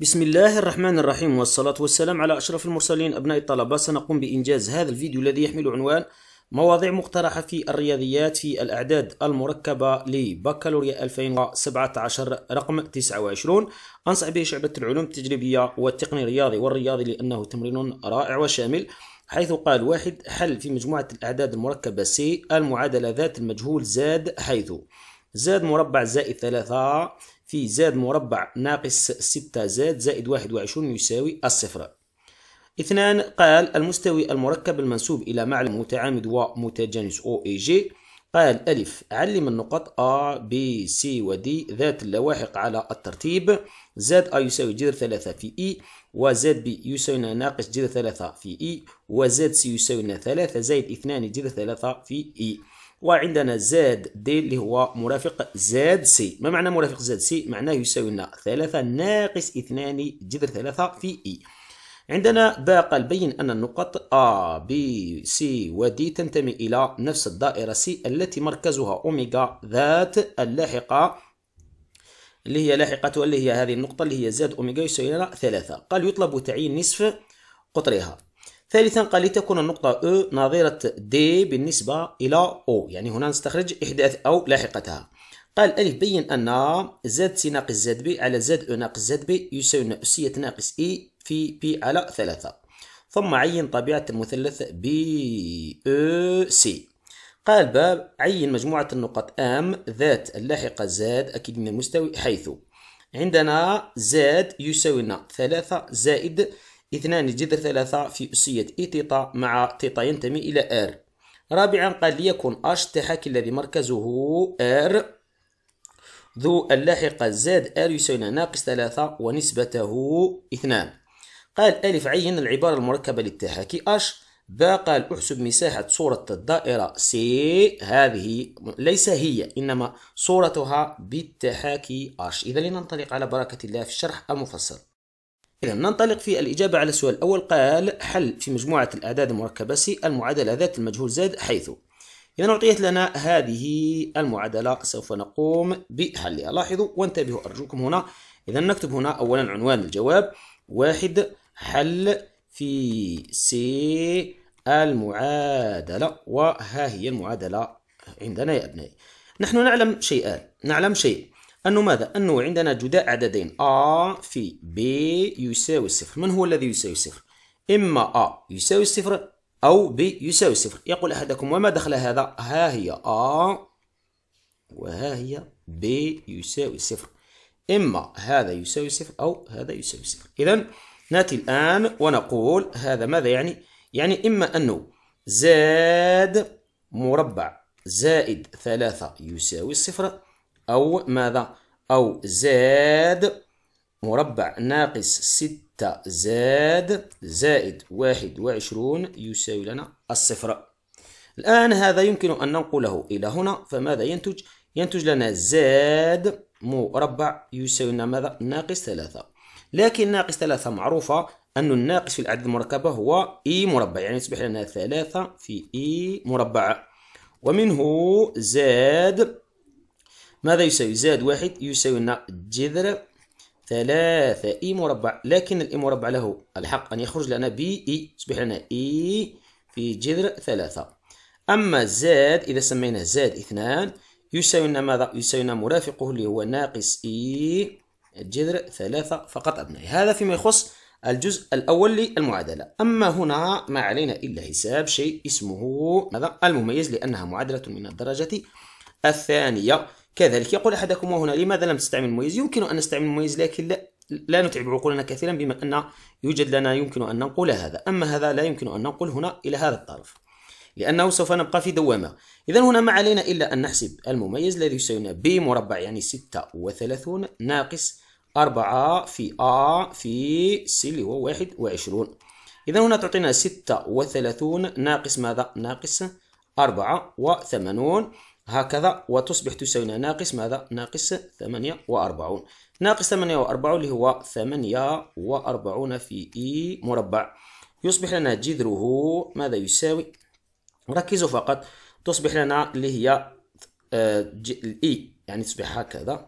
بسم الله الرحمن الرحيم والصلاة والسلام على أشرف المرسلين أبناء الطلبة سنقوم بإنجاز هذا الفيديو الذي يحمل عنوان مواضيع مقترحة في الرياضيات في الأعداد المركبة لبكالوريا 2017 رقم 29 أنصح به شعبة العلوم التجريبية والتقني الرياضي والرياضي لأنه تمرين رائع وشامل حيث قال واحد حل في مجموعة الأعداد المركبة سي المعادلة ذات المجهول زاد حيث زاد مربع زائد ثلاثة في زاد مربع ناقص 6 زاد زائد 21 يساوي الصفر اثنان قال المستوي المركب المنسوب إلى معلم متعامد ومتجانس جي قال ألف علم النقط A B C و D ذات اللواحق على الترتيب زاد A يساوي جذر ثلاثة في E وزاد B يساوي ناقص جذر ثلاثة في E وزاد C يساوي ثلاثة زائد اثنان جذر ثلاثة في E وعندنا زاد دي اللي هو مرافق زاد سي ما معنى مرافق زاد سي معناه يساوي لنا ثلاثة ناقص اثنان جذر ثلاثة في اي e. عندنا باقى البين أن النقط A, B, C و D تنتمي إلى نفس الدائرة C التي مركزها أوميغا ذات اللاحقة اللي هي لاحقة اللي هي هذه النقطة اللي هي زاد أوميغا يساوي لنا ثلاثة قال يطلب تعيين نصف قطرها ثالثا قال لتكون النقطة O نظيرة D بالنسبة إلى O يعني هنا نستخرج إحداث أو لاحقتها قال ألف بين أن زد سي ناقص زد بي على زد أو ناقص زد بي يساوي أسية ناقص إي e في بي على ثلاثة ثم عين طبيعة المثلث بي أو سي قال باب عين مجموعة النقط أم ذات اللاحقة زاد أكيد من المستوي حيث عندنا زاد يساوي ثلاثة زائد اثنان جذر ثلاثة في أسية إي تيتا مع تيتا ينتمي إلى ار. رابعا قال ليكن اش التحاكي الذي مركزه ار ذو اللاحقة زاد ار يساوي ناقص ثلاثة ونسبته اثنان قال ألف عين العبارة المركبة للتحاكي اش باء قال احسب مساحة صورة الدائرة سي هذه ليس هي إنما صورتها بالتحاكي اش إذا لننطلق على بركة الله في الشرح المفصل إذا ننطلق في الإجابة على السؤال الأول قال حل في مجموعة الأعداد المركبة سي المعادلة ذات المجهول زاد حيث إذا أعطيت لنا هذه المعادلة سوف نقوم بحلها لاحظوا وانتبهوا أرجوكم هنا إذا نكتب هنا أولا عنوان الجواب واحد حل في سي المعادلة وها هي المعادلة عندنا يا أبنائي نحن نعلم شيئان نعلم شيئ أنه ماذا؟ أنه عندنا جداء عددين A في B يساوي الصفر من هو الذي يساوي الصفر؟ إما A يساوي الصفر أو B يساوي الصفر يقول أحدكم وما دخل هذا؟ ها هي A وها هي B يساوي الصفر إما هذا يساوي صفر أو هذا يساوي صفر إذا نأتي الآن ونقول هذا ماذا يعني؟ يعني إما أنه زاد مربع زائد ثلاثة يساوي الصفر أو ماذا أو زاد مربع ناقص ستة زاد زائد واحد وعشرون يساوي لنا الصفر الآن هذا يمكن أن ننقله إلى هنا فماذا ينتج؟ ينتج لنا زاد مربع يساوي لنا ماذا؟ ناقص ثلاثة لكن ناقص ثلاثة معروفة أن الناقص في العدد المركبة هو إي e مربع يعني يصبح لنا ثلاثة في إي e مربع ومنه زاد ماذا يساوي زائد واحد يساوي لنا جذر ثلاثة إي مربع لكن الإي مربع له الحق أن يخرج لنا بي إي يصبح لنا إي في جذر ثلاثة أما زاد إذا سميناه زاد اثنان يساوي لنا ماذا؟ يساوي لنا مرافقه اللي هو ناقص إي جذر ثلاثة فقط أبنائي هذا فيما يخص الجزء الأول للمعادلة أما هنا ما علينا إلا حساب شيء اسمه ماذا؟ المميز لأنها معادلة من الدرجة الثانية كذلك يقول أحدكم وهنا لماذا لم تستعمل المميز يمكن أن نستعمل المميز لكن لا لا نتعب عقولنا كثيرا بما أن يوجد لنا يمكن أن ننقل هذا أما هذا لا يمكن أن ننقل هنا إلى هذا الطرف لأنه سوف نبقى في دوامة إذا هنا ما علينا إلا أن نحسب المميز الذي يساوينا ب مربع يعني 36 ناقص 4 في A في C اللي هو 21 إذا هنا تعطينا 36 ناقص ماذا؟ ناقص 84 هكذا وتصبح تساوينا ناقص ماذا؟ ناقص 48 ناقص 48 اللي هو 48 في إي e مربع يصبح لنا جذره ماذا يساوي؟ ركزوا فقط تصبح لنا اللي هي الإي آه، e. يعني تصبح هكذا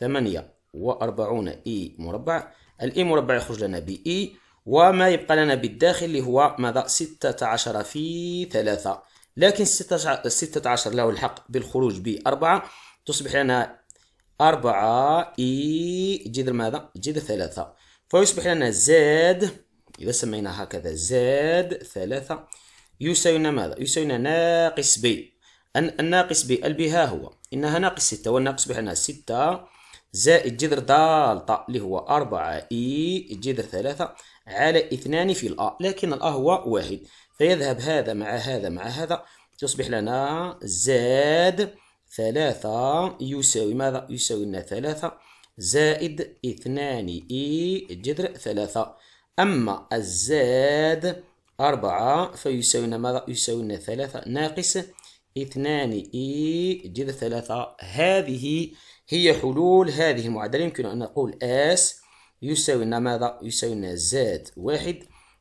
48 إي e مربع الإي مربع يخرج لنا بإي وما يبقى لنا بالداخل اللي هو ماذا؟ 16 في 3 لكن 16 16 له الحق بالخروج بأربعة تصبح لنا أربعة إي جذر ماذا؟ جذر ثلاثة فيصبح لنا زاد إذا سميناها هكذا زاد ثلاثة يساوينا ماذا؟ يساوينا ناقص بي الناقص بي ال بها هو إنها ناقص ستة والناقص يصبح لنا ستة زائد جذر دالتا اللي هو أربعة إي جذر ثلاثة على اثنان في الأ لكن الأ هو واحد فيذهب هذا مع هذا مع هذا تصبح لنا زاد ثلاثة يساوي ماذا؟ يساوي لنا ثلاثة زائد اثنان إي جذر ثلاثة أما الزاد أربعة فيساوي لنا ماذا؟ يساوي لنا ثلاثة ناقص اثنان إي جذر ثلاثة هذه هي حلول هذه المعادلة يمكن أن نقول اس يساوي لنا ماذا؟ يساوي لنا زاد واحد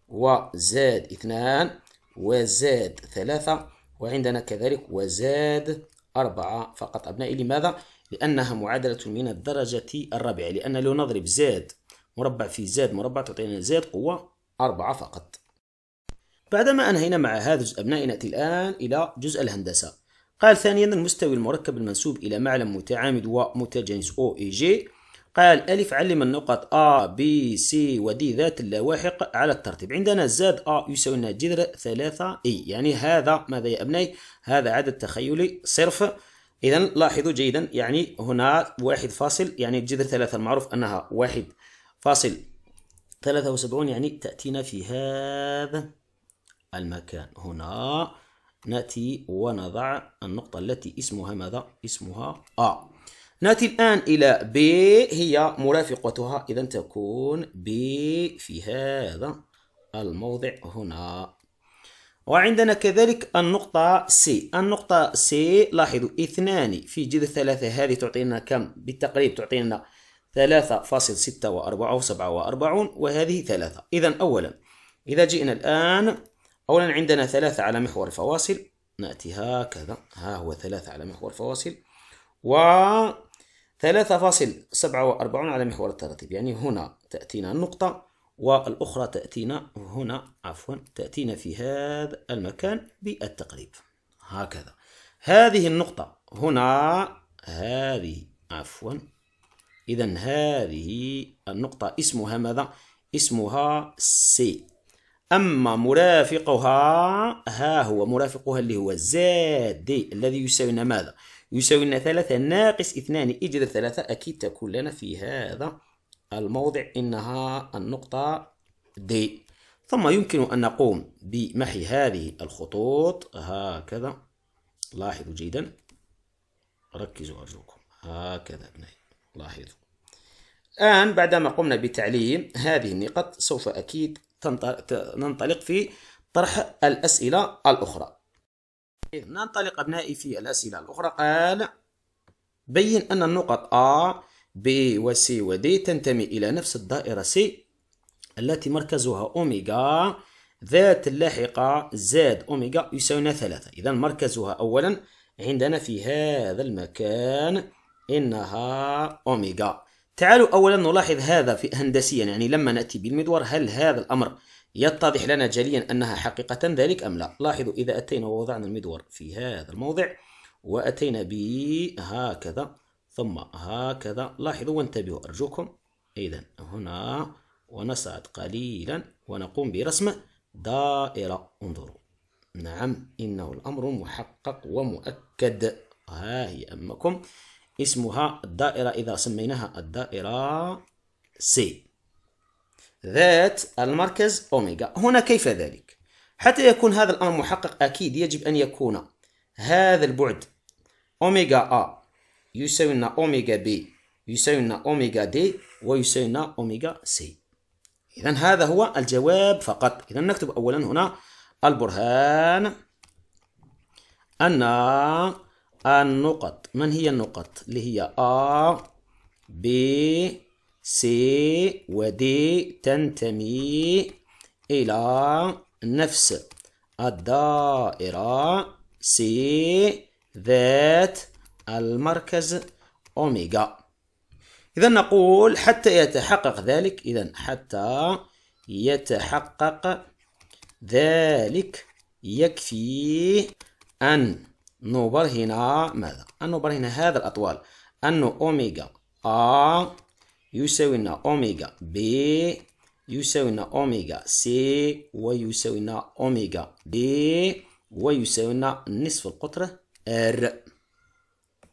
وزاد اثنان وزاد ثلاثة وعندنا كذلك وزاد أربعة فقط أبنائي لماذا؟ لأنها معادلة من الدرجة الرابعة لأن لو نضرب زاد مربع في زاد مربع تعطينا زاد قوة أربعة فقط بعدما أنهينا مع هذا الجزء أبنائي نأتي الآن إلى جزء الهندسة قال ثانيا المستوي المركب المنسوب إلى معلم متعامد ومتجانس O إي جي قال ألف علم النقط A B C و D ذات اللواحق على الترتيب عندنا زاد A يساوي لنا جذر ثلاثة E يعني هذا ماذا يا أبنائي هذا عدد تخيلي صرف إذا لاحظوا جيدا يعني هنا واحد فاصل يعني جذر ثلاثة المعروف أنها واحد فاصل ثلاثة وسبعون يعني تأتينا في هذا المكان هنا نأتي ونضع النقطة التي اسمها ماذا؟ اسمها A نأتي الآن إلى ب هي مرافقتها إذا تكون ب في هذا الموضع هنا وعندنا كذلك النقطة سي النقطة سي لاحظوا اثنان في جذر ثلاثة هذه تعطينا كم بالتقريب تعطينا ثلاثة فاصل ستة وأربعة وسبعة وأربعون وهذه ثلاثة إذا أولا إذا جئنا الآن أولا عندنا ثلاثة على محور فواصل نأتي هكذا ها هو ثلاثة على محور فواصل و 3.47 على محور الترتيب يعني هنا تأتينا النقطة والأخرى تأتينا هنا عفوا تأتينا في هذا المكان بالتقريب هكذا هذه النقطة هنا هذه عفوا إذا هذه النقطة اسمها ماذا؟ اسمها سي أما مرافقها ها هو مرافقها اللي هو زاد دي الذي يساوينا ماذا؟ يساوي لنا ثلاثة ناقص اثنان اجذر ثلاثة أكيد تكون لنا في هذا الموضع إنها النقطة دي ثم يمكن أن نقوم بمحي هذه الخطوط هكذا لاحظوا جيدا ركزوا أرجوكم هكذا أبنائي لاحظوا الآن بعدما قمنا بتعليم هذه النقط سوف أكيد ننطلق في طرح الأسئلة الأخرى ننطلق أبنائي في الأسئلة الأخرى قال بين أن النقط A B و C و D تنتمي إلى نفس الدائرة C التي مركزها أوميغا ذات اللاحقة زاد أوميغا يساوي ثلاثة إذا مركزها أولا عندنا في هذا المكان إنها أوميغا تعالوا أولا نلاحظ هذا في هندسيا يعني لما نأتي بالمدور هل هذا الأمر يتضح لنا جليا أنها حقيقة ذلك أم لا لاحظوا إذا أتينا ووضعنا المدور في هذا الموضع وأتينا به هكذا ثم هكذا لاحظوا وانتبهوا أرجوكم إذا هنا ونصعد قليلا ونقوم برسم دائرة انظروا نعم إنه الأمر محقق ومؤكد ها هي أمكم اسمها الدائرة إذا سميناها الدائرة سي ذات المركز أوميغا هنا كيف ذلك؟ حتى يكون هذا الأمر محقق أكيد يجب أن يكون هذا البعد أوميغا أ يساوي لنا أوميغا بي يساوي لنا أوميغا دي ويساوي لنا أوميغا سي إذا هذا هو الجواب فقط إذا نكتب أولا هنا البرهان أن النقط من هي النقط اللي هي A B سي ودي تنتمي إلى نفس الدائرة سي ذات المركز أوميغا إذا نقول حتى يتحقق ذلك إذا حتى يتحقق ذلك يكفي أن نبرهن ماذا؟ أن نبرهن هذا الأطوال أن أوميغا آ يساوي لنا أوميجا بي يساوي لنا أوميجا سي ويساوي لنا أوميجا دي ويساوي لنا نصف القطر ار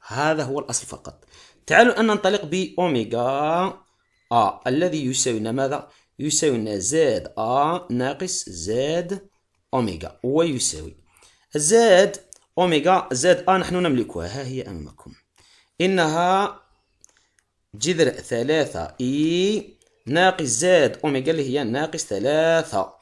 هذا هو الأصل فقط تعالوا أن ننطلق بأوميجا ا الذي يساوي لنا ماذا؟ يساوي لنا زد ا ناقص زد أوميجا ويساوي زد أوميجا زد ا نحن نملكها ها هي أمامكم إنها جذر ثلاثة إي ناقص زاد أوميجا اللي هي ناقص ثلاثة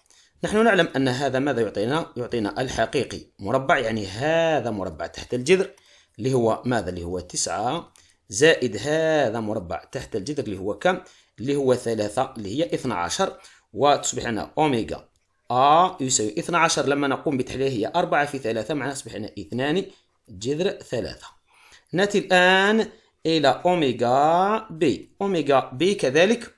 نحن نعلم أن هذا ماذا يعطينا؟ يعطينا الحقيقي مربع يعني هذا مربع تحت الجذر اللي هو ماذا؟ اللي هو تسعة زائد هذا مربع تحت الجذر اللي هو كم؟ اللي هو ثلاثة اللي هي 12 وتصبح لنا أوميجا أ يساوي 12 لما نقوم بتحليلها هي أربعة في ثلاثة معناها تصبح لنا اثنان جذر ثلاثة نأتي الآن إلى أوميغا بي أوميغا بي كذلك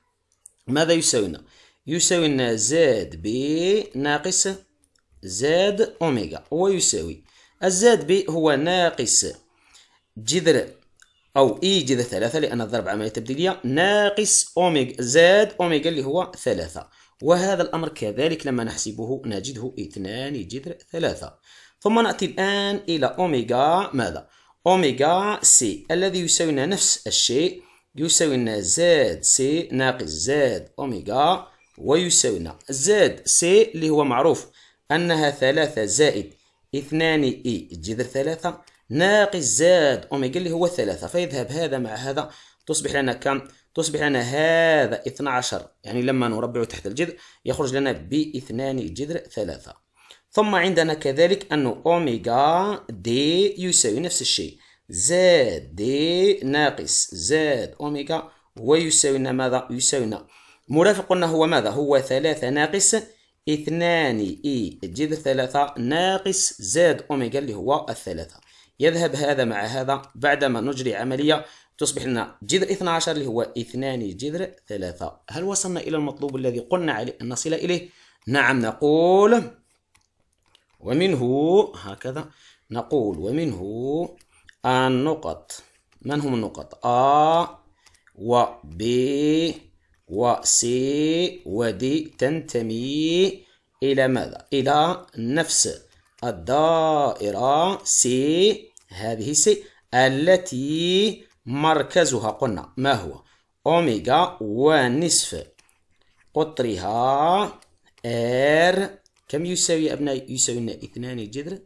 ماذا يساوينا يساوينا زد بي ناقص زد أوميغا ويساوي الزد بي هو ناقص جذر أو إي e جذر ثلاثة لأن الضرب عملية تبديلية ناقص أوميغا زد أوميغا اللي هو ثلاثة وهذا الأمر كذلك لما نحسبه نجده اثنان جذر ثلاثة ثم نأتي الآن إلى أوميغا ماذا؟ أوميغا سي الذي يساوينا نفس الشيء يساوينا زاد سي ناقص زاد أوميغا ويساوينا زاد سي اللي هو معروف أنها ثلاثة زائد اثنان إي e، جذر ثلاثة ناقص زاد أوميغا اللي هو ثلاثة فيذهب هذا مع هذا تصبح لنا كم؟ تصبح لنا هذا 12 يعني لما نربع تحت الجذر يخرج لنا ب 2 جذر ثلاثة ثم عندنا كذلك أنه أوميغا دي يساوي نفس الشيء زاد دي ناقص زاد أوميغا ويساوينا ماذا؟ يساوينا مرافقنا هو ماذا؟ هو ثلاثة ناقص اثنان e. إي جذر ثلاثة ناقص زاد أوميغا اللي هو الثلاثة يذهب هذا مع هذا بعدما نجري عملية تصبح لنا جذر 12 اللي هو اثنان جذر ثلاثة هل وصلنا إلى المطلوب الذي قلنا عليه أن نصل إليه؟ نعم نقول ومنه هكذا نقول ومنه النقط من هم النقط آ و ب و س و د تنتمي إلى ماذا؟ إلى نفس الدائرة س هذه س التي مركزها قلنا ما هو؟ أوميغا ونصف قطرها R كم يساوي أبنائي؟ يساوي لنا اثنان جذر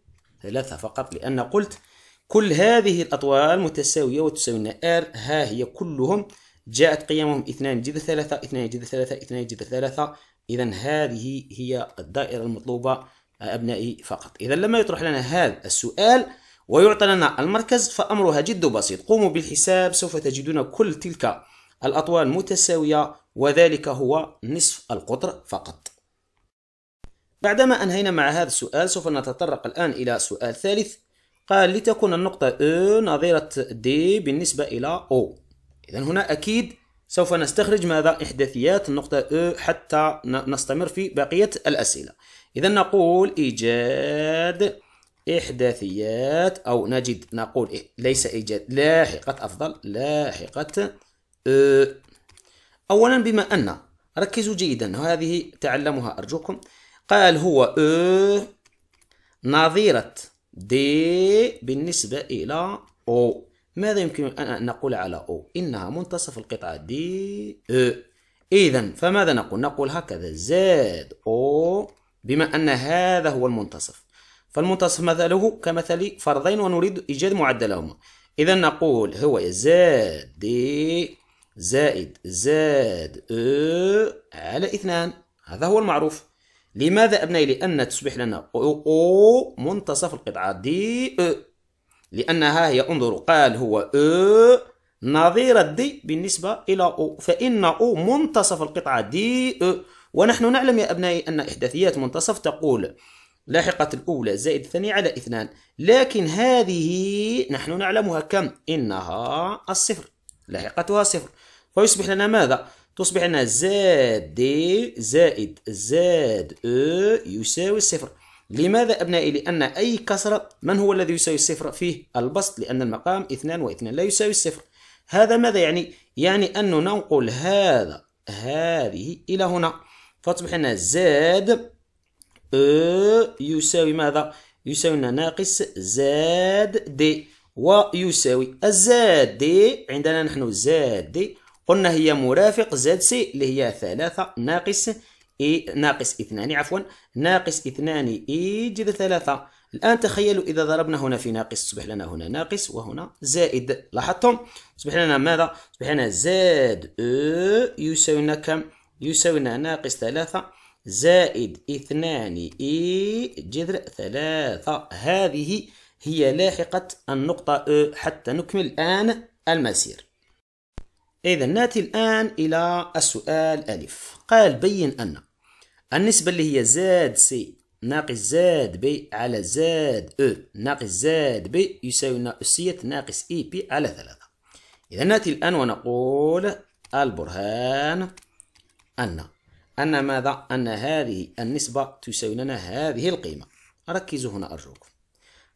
ثلاثة فقط لأن قلت كل هذه الأطوال متساوية وتساوي لنا ار ها هي كلهم جاءت قيمهم اثنان جذر ثلاثة اثنان جذر ثلاثة اثنان جذر ثلاثة إذا هذه هي الدائرة المطلوبة أبنائي فقط إذا لما يطرح لنا هذا السؤال ويعطى لنا المركز فأمرها جد بسيط قوموا بالحساب سوف تجدون كل تلك الأطوال متساوية وذلك هو نصف القطر فقط بعدما أنهينا مع هذا السؤال سوف نتطرق الآن إلى سؤال ثالث قال لتكون النقطة E نظيرة D بالنسبة إلى O إذا هنا أكيد سوف نستخرج ماذا إحداثيات النقطة E حتى نستمر في بقية الأسئلة إذا نقول إيجاد إحداثيات أو نجد نقول إيه؟ ليس إيجاد لاحقة أفضل لاحقة e. أولا بما أن ركزوا جيدا هذه تعلمها أرجوكم قال هو أو نظيرة دي بالنسبة إلى أو ماذا يمكن أن نقول على أو إنها منتصف القطعة دي أو إذا فماذا نقول نقول هكذا زاد أو بما أن هذا هو المنتصف فالمنتصف مثله كمثل فرضين ونريد إيجاد معدلهما إذا نقول هو زاد دي زائد زاد أو على اثنان هذا هو المعروف لماذا أبنائي؟ لأن تصبح لنا أو, أو منتصف القطعة دي أو لأنها هي انظروا قال هو أو نظير دي بالنسبة إلى أو فإن أو منتصف القطعة دي أو ونحن نعلم يا أبنائي أن إحداثيات منتصف تقول لاحقة الأولى زائد الثانية على اثنان لكن هذه نحن نعلمها كم إنها الصفر لاحقتها صفر فيصبح لنا ماذا تصبح عندنا زاد دي زائد زاد او e يساوي الصفر لماذا أبنائي؟ لأن أي كسرة من هو الذي يساوي الصفر فيه البسط لأن المقام اثنان واثنان لا يساوي الصفر هذا ماذا يعني؟ يعني أن ننقل هذا هذه إلى هنا فتصبح لنا زاد أو e يساوي ماذا؟ يساوي ناقص زاد دي ويساوي الزاد دي عندنا نحن زاد دي قلنا هي مرافق زاد سي اللي هي ثلاثة ناقص إي ناقص اثنان عفوا ناقص اثنان اي جذر ثلاثة الآن تخيلوا إذا ضربنا هنا في ناقص تصبح لنا هنا ناقص وهنا زائد لاحظتم تصبح لنا ماذا؟ تصبح لنا زاد أو يساوينا كم؟ يساوينا ناقص ثلاثة زائد اثنان إي جذر ثلاثة هذه هي لاحقة النقطة أو حتى نكمل الآن المسير إذا نأتي الآن إلى السؤال ألف قال بين أن النسبة اللي هي زاد سي ناقص زاد بي على زاد او ناقص زاد بي يساوي أسية ناقص اي بي على ثلاثة إذا نأتي الآن ونقول البرهان أن أن ماذا؟ أن هذه النسبة تساوي لنا هذه القيمة ركزوا هنا أرجوكم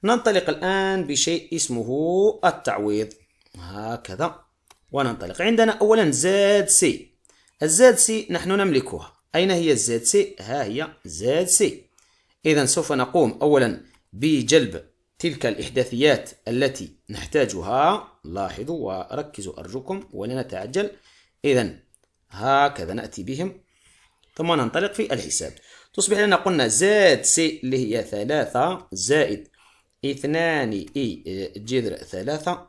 ننطلق الآن بشيء اسمه التعويض هكذا وننطلق عندنا أولا زاد سي الزاد سي نحن نملكها أين هي الزاد سي؟ ها هي زاد سي إذا سوف نقوم أولا بجلب تلك الإحداثيات التي نحتاجها لاحظوا وركزوا أرجوكم ولنتعجل إذا هكذا نأتي بهم ثم ننطلق في الحساب تصبح لنا قلنا زاد سي اللي هي ثلاثة زائد اثنان إي e، جذر ثلاثة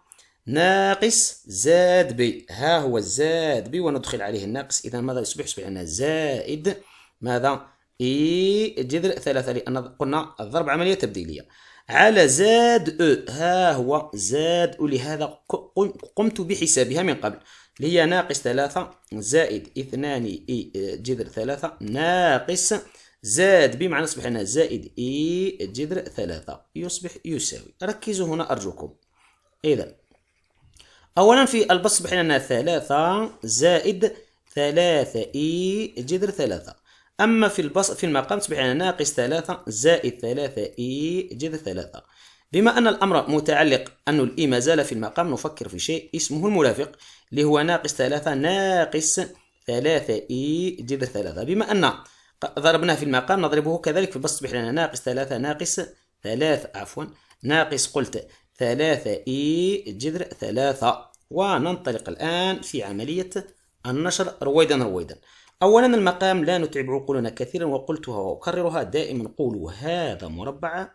ناقص زاد بي ها هو زاد بي وندخل عليه الناقص إذا ماذا يصبح يصبح لنا زائد ماذا إي جذر ثلاثة لأن قلنا الضرب عملية تبديلية على زاد أو ها هو زاد ولهذا قمت بحسابها من قبل اللي هي ناقص ثلاثة زائد اثنان إي آه، جذر ثلاثة ناقص زاد بمعنى أصبح لنا زائد إي جذر ثلاثة يصبح يساوي ركزوا هنا أرجوكم إذا أولا في البسط ان ثلاثة زائد ثلاثة إي جذر ثلاثة أما في البسط في المقام تصبح لنا ناقص ثلاثة زائد ثلاثة إي جذر ثلاثة بما أن الأمر متعلق أن الإي ما زال في المقام نفكر في شيء اسمه المرافق اللي هو ناقص ثلاثة ناقص ثلاثة إي جذر ثلاثة بما أن ضربناه في المقام نضربه كذلك في البسط تصبح لنا ناقص ثلاثة ناقص ثلاثة عفوا ناقص قلت ثلاثة إي جذر ثلاثة وننطلق الآن في عملية النشر رويدا رويدا أولا المقام لا نتعب عقولنا كثيرا وقلتها وأكررها دائما قولوا هذا مربع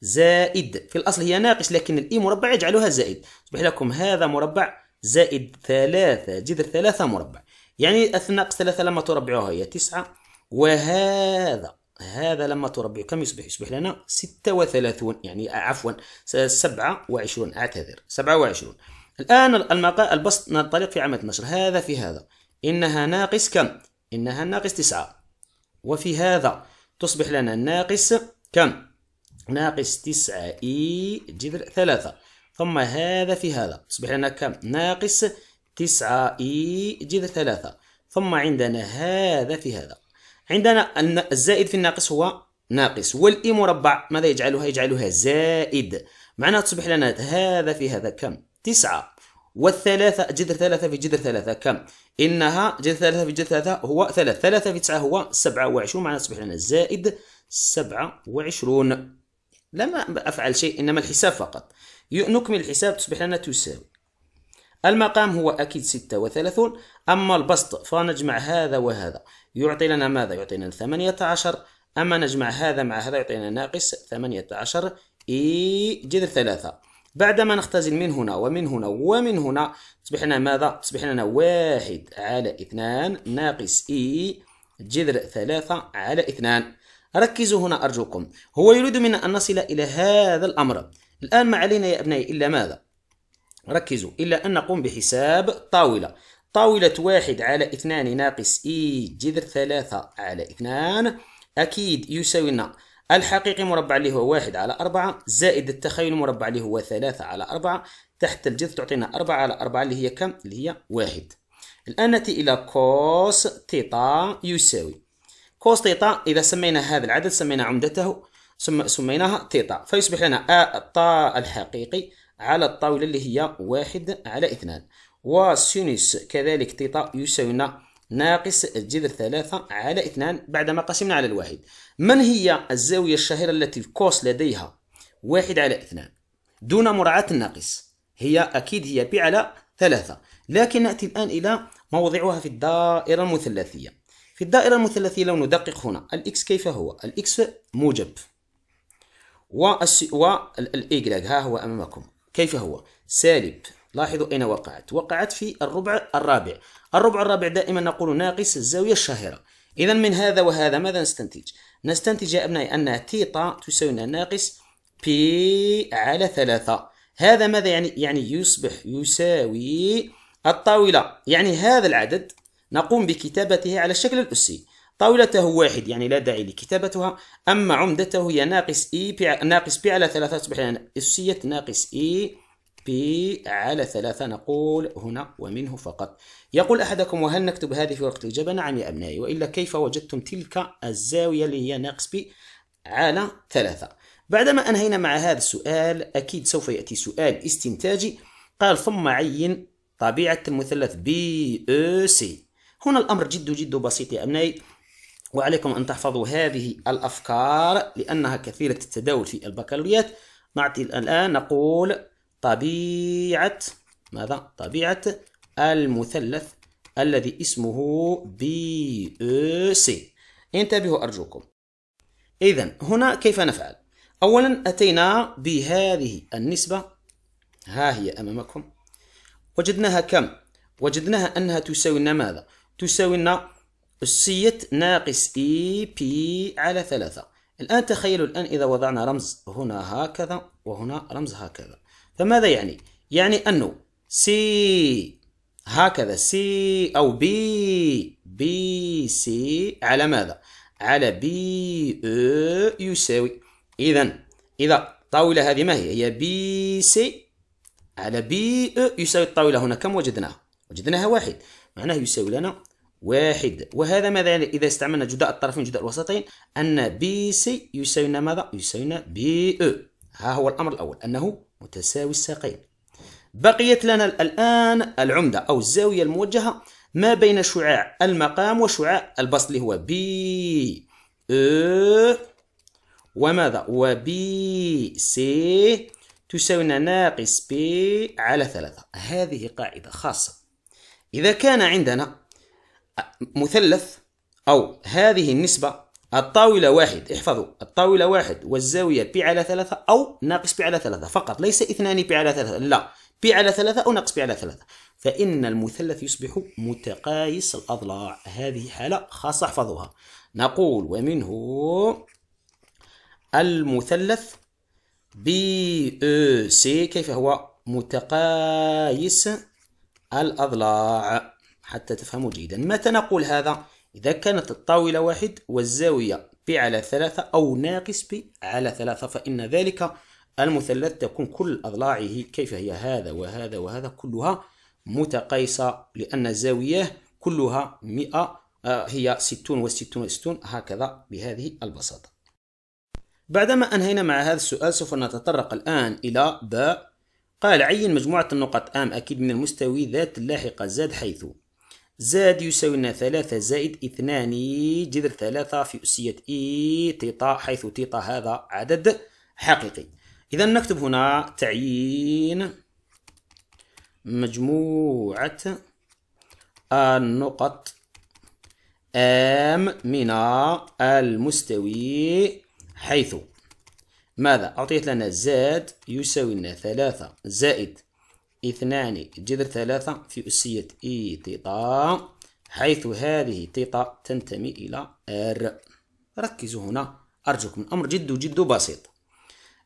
زائد في الأصل هي ناقص لكن الإي مربع يجعلها زائد أصبح لكم هذا مربع زائد ثلاثة جذر ثلاثة مربع يعني أثناء ثلاثة لما تربعها هي تسعة وهذا هذا لما تربع كم يصبح يصبح لنا 36 يعني عفوا 27 أعتذر 27 الآن المقا البسط ننطلق في عملية النشر هذا في هذا إنها ناقص كم إنها ناقص 9 وفي هذا تصبح لنا ناقص كم ناقص 9 إي جذر 3 ثم هذا في هذا تصبح لنا كم ناقص 9 إي جذر 3 ثم عندنا هذا في هذا عندنا الزائد في الناقص هو ناقص والإي مربع ماذا يجعلها يجعلها زائد معناها تصبح لنا هذا في هذا كم تسعة والثلاثة جذر ثلاثة في جذر ثلاثة كم إنها جذر ثلاثة في جذر ثلاثة هو ثلاثة ثلاثة في تسعة هو سبعة وعشرون معناها تصبح لنا زائد سبعة وعشرون لم أفعل شيء إنما الحساب فقط نكمل الحساب تصبح لنا تساوي المقام هو أكيد ستة وثلاثون أما البسط فنجمع هذا وهذا يعطي لنا ماذا؟ يعطي لنا 18 أما نجمع هذا مع هذا يعطينا ناقص 18 إي جذر ثلاثة بعدما نختزل من هنا ومن هنا ومن هنا تصبح لنا ماذا؟ تصبح لنا واحد على اثنان ناقص إي جذر ثلاثة على اثنان ركزوا هنا أرجوكم هو يريد منا أن نصل إلى هذا الأمر الآن ما علينا يا أبنائي إلا ماذا؟ ركزوا إلا أن نقوم بحساب طاولة طاولة واحد على اثنان ناقص إي e، جذر ثلاثة على اثنان أكيد يساوي لنا الحقيقي مربع اللي هو واحد على أربعة زائد التخيل مربع اللي هو ثلاثة على أربعة تحت الجذر تعطينا أربعة على أربعة اللي هي كم؟ اللي هي واحد الآن نأتي إلى كوس تيتا يساوي كوس تيتا إذا سمينا هذا العدد سمينا عمدته سم سميناها تيتا فيصبح لنا أ الطا الحقيقي على الطاولة اللي هي واحد على اثنان وسينوس كذلك تيتا يساوينا ناقص جذر ثلاثة على اثنان بعدما قسمنا على الواحد من هي الزاوية الشهيرة التي الكوس لديها واحد على اثنان دون مراعاة الناقص هي أكيد هي بي على ثلاثة لكن نأتي الآن إلى موضعها في الدائرة المثلثية في الدائرة المثلثية لو ندقق هنا الإكس كيف هو الإكس موجب والإيكغ ها هو أمامكم كيف هو سالب لاحظوا أين وقعت وقعت في الربع الرابع الربع الرابع دائما نقول ناقص الزاوية الشهيرة إذا من هذا وهذا ماذا نستنتج نستنتج يا أبنائي أن تيتا تساوي ناقص بي على ثلاثة هذا ماذا يعني يعني يصبح يساوي الطاولة يعني هذا العدد نقوم بكتابته على الشكل الأسي طاولته واحد يعني لا داعي لكتابتها أما عمدته هي ناقص إي e بي ناقص بي على ثلاثة تصبح يعني أسية ناقص إي e بي على ثلاثة نقول هنا ومنه فقط يقول أحدكم وهل نكتب هذه في وقت الإجابة نعم يا أبنائي وإلا كيف وجدتم تلك الزاوية اللي هي ناقص بي على ثلاثة بعدما أنهينا مع هذا السؤال أكيد سوف يأتي سؤال استنتاجي قال ثم عين طبيعة المثلث بي او سي هنا الأمر جد جد بسيط يا أبنائي وعليكم أن تحفظوا هذه الأفكار لأنها كثيرة التداول في البكالوريات نعطي الآن نقول طبيعة ماذا؟ طبيعة المثلث الذي اسمه بي او سي انتبهوا أرجوكم إذا هنا كيف نفعل؟ أولا أتينا بهذه النسبة ها هي أمامكم وجدناها كم؟ وجدناها أنها تساوي لنا ماذا؟ تساوي لنا سي ناقص إي e بي على ثلاثة الآن تخيلوا الآن إذا وضعنا رمز هنا هكذا وهنا رمز هكذا فماذا يعني؟ يعني أنه سي هكذا سي أو بي بي سي على ماذا؟ على بي أو e يساوي إذا إذا الطاولة هذه ما هي؟ هي بي سي على بي أو e يساوي الطاولة هنا كم وجدناها؟ وجدناها واحد معناه يساوي لنا واحد وهذا ماذا يعني إذا استعملنا جداء الطرفين جداء الوسطين أن بي سي يساوي لنا ماذا؟ يساوي لنا بي أو e. ها هو الأمر الأول أنه متساوي الساقين بقيت لنا الآن العمدة أو الزاوية الموجهة ما بين شعاع المقام وشعاع البسط اللي هو بي أه وماذا وبي سي تساوينا ناقص بي على ثلاثة هذه قاعدة خاصة إذا كان عندنا مثلث أو هذه النسبة الطاولة واحد احفظوا الطاولة واحد والزاوية بي على ثلاثة أو ناقص بي على ثلاثة فقط ليس اثنان بي على ثلاثة لا بي على ثلاثة أو ناقص بي على ثلاثة فإن المثلث يصبح متقايس الأضلاع هذه حالة خاصة احفظوها نقول ومنه المثلث بي او سي كيف هو متقايس الأضلاع حتى تفهموا جيدا متى نقول هذا إذا كانت الطاولة واحد والزاوية ب على ثلاثة أو ناقص ب على ثلاثة فإن ذلك المثلث تكون كل أضلاعه كيف هي هذا وهذا وهذا كلها متقايسة لأن الزاوية كلها 100 آه، هي 60 و60 و60 هكذا بهذه البساطة بعدما أنهينا مع هذا السؤال سوف نتطرق الآن إلى باء قال عين مجموعة النقط أم أكيد من المستوي ذات اللاحقة زاد حيث زاد يساوي لنا ثلاثة زائد اثنان جذر ثلاثة في أسية إي e، تيتا حيث تيتا هذا عدد حقيقي إذا نكتب هنا تعيين مجموعة النقط أم من المستوي حيث ماذا أعطيت لنا زاد يساوي لنا ثلاثة زائد اثنان جذر ثلاثة في أسية إي تيتا حيث هذه تيتا تنتمي إلى R ركزوا هنا أرجوكم الأمر جد جد بسيط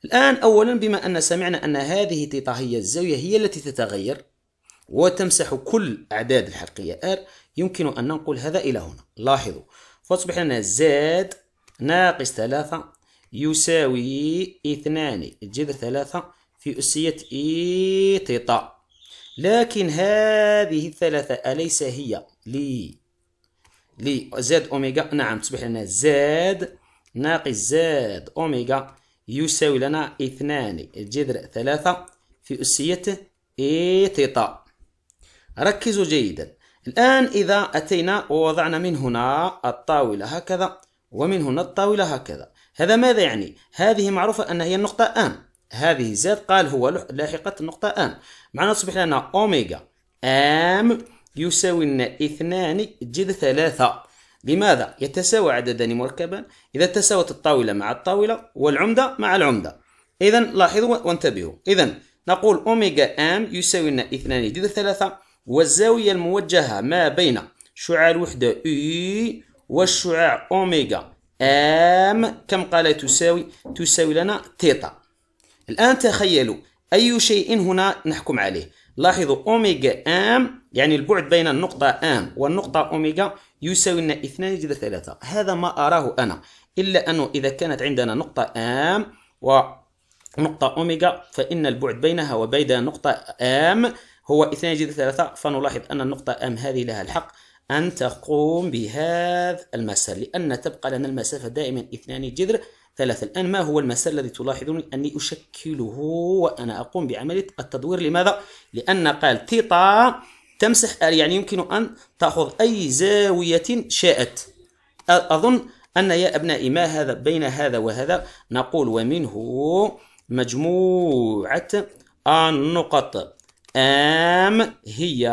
الآن أولا بما أن سمعنا أن هذه تيتا هي الزاوية هي التي تتغير وتمسح كل أعداد الحلقية R يمكن أن ننقل هذا إلى هنا لاحظوا فتصبح لنا زاد ناقص ثلاثة يساوي اثنان جذر ثلاثة في أسية إيطيطا لكن هذه الثلاثة أليس هي لي لي زاد أوميغا نعم تصبح لنا زاد ناقص زاد أوميغا يساوي لنا اثنان جذر ثلاثة في أسية إيطيطا ركزوا جيدا الآن إذا أتينا ووضعنا من هنا الطاولة هكذا ومن هنا الطاولة هكذا هذا ماذا يعني؟ هذه معروفة أنها هي النقطة أم هذه زاد قال هو لاحقة النقطة أم معنا تصبح لنا أوميغا أم يساوي لنا اثنان جذر ثلاثة لماذا؟ يتساوى عددان مركبان إذا تساوت الطاولة مع الطاولة والعمدة مع العمدة إذا لاحظوا وانتبهوا إذا نقول أوميغا أم يساوي لنا اثنان جذر ثلاثة والزاوية الموجهة ما بين شعاع الوحدة إي والشعاع أوميغا أم كم قال تساوي؟ تساوي لنا تيتا الآن تخيلوا أي شيء هنا نحكم عليه لاحظوا أوميجا آم يعني البعد بين النقطة آم والنقطة أوميجا يساوي لنا اثنان جذر ثلاثة هذا ما أراه أنا إلا أنه إذا كانت عندنا نقطة آم ونقطة أوميغا فإن البعد بينها وبين نقطة آم هو اثنان جذر ثلاثة فنلاحظ أن النقطة آم هذه لها الحق أن تقوم بهذا المسار لأن تبقى لنا المسافة دائما اثنان جذر ثلاثة الآن ما هو المسار الذي تلاحظون أني أشكله وأنا أقوم بعملية التدوير لماذا؟ لأن قال تيتا تمسح يعني يمكن أن تأخذ أي زاوية شاءت أظن أن يا أبنائي ما هذا بين هذا وهذا نقول ومنه مجموعة النقط أم هي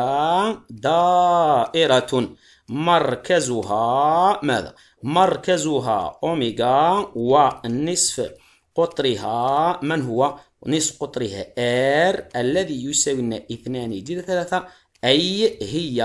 دائرة مركزها ماذا؟ مركزها أوميغا ونصف قطرها من هو نصف قطرها R الذي يساوي لنا 2 جذر 3 أي هي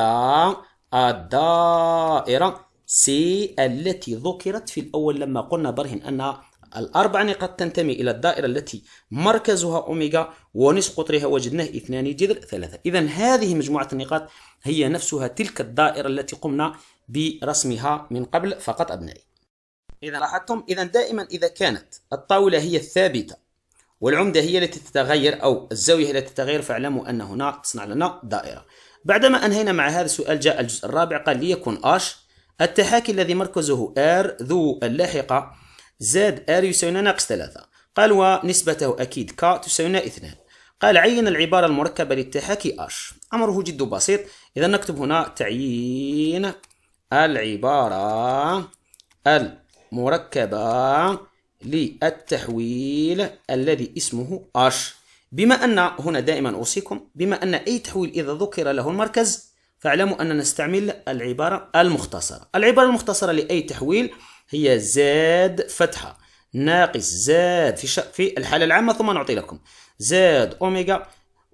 الدائرة C التي ذكرت في الأول لما قلنا برهن أن الأربع نقاط تنتمي إلى الدائرة التي مركزها أوميغا ونصف قطرها وجدناه 2 جذر 3 إذا هذه مجموعة النقاط هي نفسها تلك الدائرة التي قمنا برسمها من قبل فقط أبنائي إذا لاحظتم إذا دائما إذا كانت الطاولة هي الثابتة والعمدة هي التي تتغير أو الزاوية هي التي تتغير فاعلموا أن هنا تصنع لنا دائرة بعدما أنهينا مع هذا السؤال جاء الجزء الرابع قال ليكن اش التحاكي الذي مركزه R ذو اللاحقة زاد R يساوينا ناقص ثلاثة قال ونسبته أكيد ك تساوينا اثنان قال عين العبارة المركبة للتحاكي اش أمره جد بسيط إذا نكتب هنا تعيين العبارة المركبة للتحويل الذي اسمه أش بما أن هنا دائما أوصيكم بما أن أي تحويل إذا ذكر له المركز فاعلموا أننا نستعمل العبارة المختصرة العبارة المختصرة لأي تحويل هي زاد فتحة ناقص زاد في في الحالة العامة ثم نعطي لكم زاد أوميغا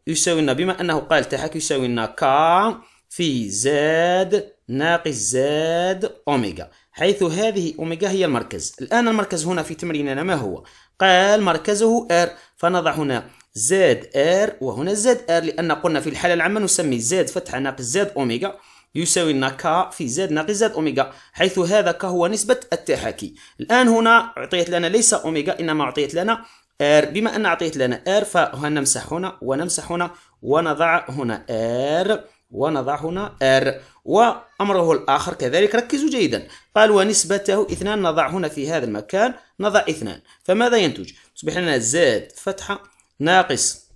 يساوي لنا بما أنه قال تحت يساوي لنا كا في زاد ناقص زاد أوميجا حيث هذه أوميجا هي المركز الآن المركز هنا في تمريننا ما هو؟ قال مركزه R فنضع هنا زاد R وهنا زاد R لأن قلنا في الحالة العامة نسمي زاد فتحة ناقص زاد أوميجا يساوي لنا ك في زاد ناقص زاد أوميجا حيث هذا ك هو نسبة التحاكي الآن هنا أعطيت لنا ليس أوميجا إنما أعطيت لنا R بما أن أعطيت لنا R فهنمسح هنا ونمسح هنا ونضع هنا R ونضع هنا R وأمره الآخر كذلك ركزوا جيدا قال ونسبته اثنان نضع هنا في هذا المكان نضع اثنان فماذا ينتج تصبح لنا زاد فتحة ناقص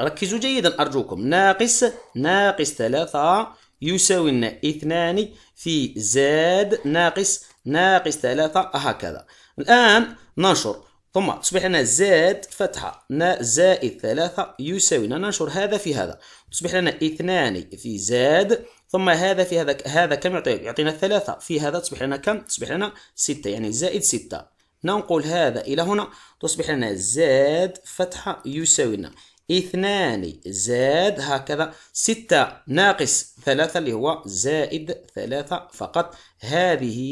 ركزوا جيدا أرجوكم ناقص ناقص ثلاثة يساوي لنا اثنان في زاد ناقص ناقص ثلاثة هكذا الآن ننشر ثم تصبح لنا زاد فتحة نا زائد ثلاثة يساوي ننشر هذا في هذا تصبح لنا اثنان في زاد ثم هذا في هذا هذا كم يعطينا؟ يعطينا ثلاثة في هذا تصبح لنا كم؟ تصبح لنا ستة يعني زائد ستة ننقل هذا إلى هنا تصبح لنا زاد فتحة يساوي لنا اثنان زاد هكذا ستة ناقص ثلاثة اللي هو زائد ثلاثة فقط هذه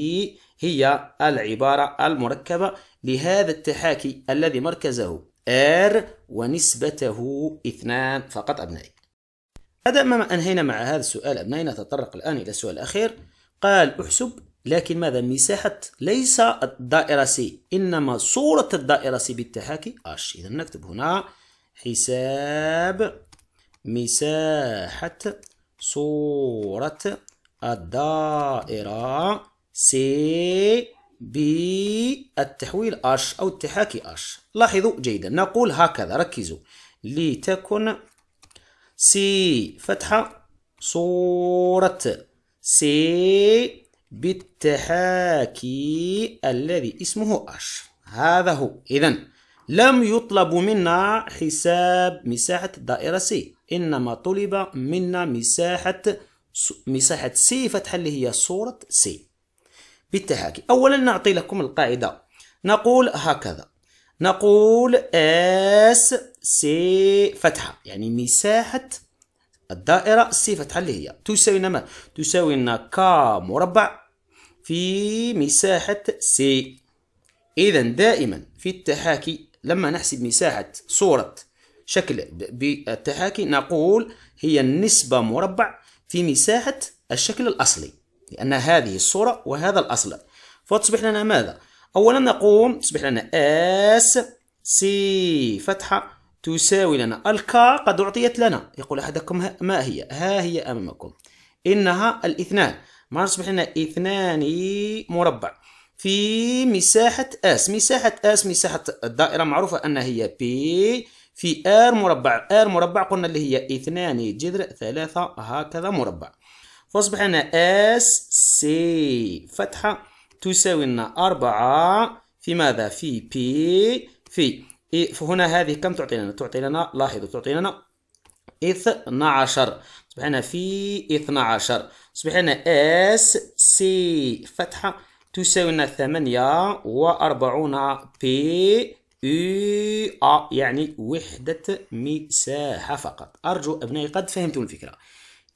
هي العبارة المركبة لهذا التحاكي الذي مركزه R ونسبته اثنان فقط أبنائي هذا ما أنهينا مع هذا السؤال أبنائي نتطرق الآن إلى السؤال الأخير قال احسب لكن ماذا مساحة ليس الدائرة سي إنما صورة الدائرة سي بالتحاكي H إذا نكتب هنا حساب مساحة صورة الدائرة سي بالتحويل اش أو التحاكي اش لاحظوا جيدا نقول هكذا ركزوا لتكن سي فتحة صورة سي بالتحاكي الذي اسمه اش هذا هو إذا لم يطلب منا حساب مساحة دائرة سي إنما طلب منا مساحة مساحة سي فتحة اللي هي صورة سي بالتهاكي أولا نعطي لكم القاعدة نقول هكذا نقول اس سي فتحة يعني مساحة الدائرة سي فتحة اللي هي تساوي ما تساوي لنا ك مربع في مساحة سي إذا دائما في التحاكي لما نحسب مساحة صورة شكل بالتحاكي نقول هي النسبة مربع في مساحة الشكل الأصلي لأن هذه الصورة وهذا الأصل فتصبح لنا ماذا؟ أولا نقوم تصبح لنا اس سي فتحة تساوي لنا الكا قد أعطيت لنا يقول أحدكم ما هي؟ ها هي أمامكم إنها الاثنان ما تصبح لنا اثنان مربع في مساحة اس مساحة اس مساحة الدائرة معروفة أنها هي بي في ار مربع ار مربع قلنا اللي هي اثنان جذر ثلاثة هكذا مربع فاصبح لنا اس سي فتحة تساوي لنا أربعة في ماذا؟ في بي في إيه فهنا هذه كم تعطي لنا؟ تعطي لنا لاحظوا تعطي لنا 12 تصبح لنا في 12 تصبح لنا اس سي فتحة تساوي لنا 48 بي أ يعني وحدة مساحة فقط أرجو أبنائي قد فهمتم الفكرة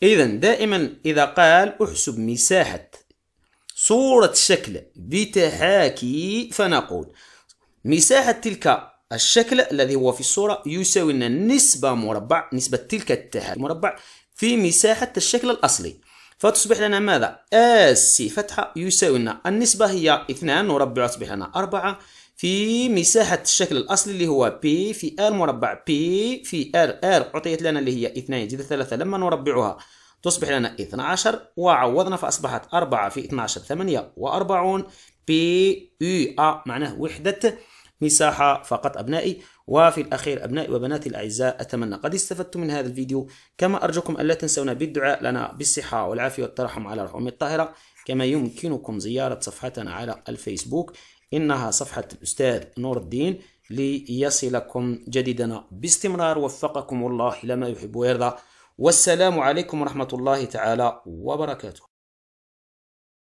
إذا دائما إذا قال أحسب مساحة صورة شكل بتحاكي فنقول مساحة تلك الشكل الذي هو في الصورة يساوي لنا نسبة مربع نسبة تلك التحاكي مربع في مساحة الشكل الأصلي فتصبح لنا ماذا؟ آس فتحة يساوي لنا النسبة هي 2 نربع تصبح لنا 4 في مساحة الشكل الأصلي اللي هو بي في ار مربع بي في ار ار أعطيت لنا اللي هي 2 زائد 3 لما نربعها تصبح لنا 12 وعوضنا فأصبحت 4 في 12 48 بي او ا معناه وحدة مساحة فقط أبنائي وفي الأخير أبنائي وبناتي الأعزاء أتمنى قد استفدتم من هذا الفيديو كما أرجوكم ألا تنسونا بالدعاء لنا بالصحة والعافية والترحم على روح الطاهرة كما يمكنكم زيارة صفحتنا على الفيسبوك إنها صفحة الأستاذ نور الدين ليصلكم جديدنا باستمرار وفقكم الله لما يحب ويرضى والسلام عليكم ورحمة الله تعالى وبركاته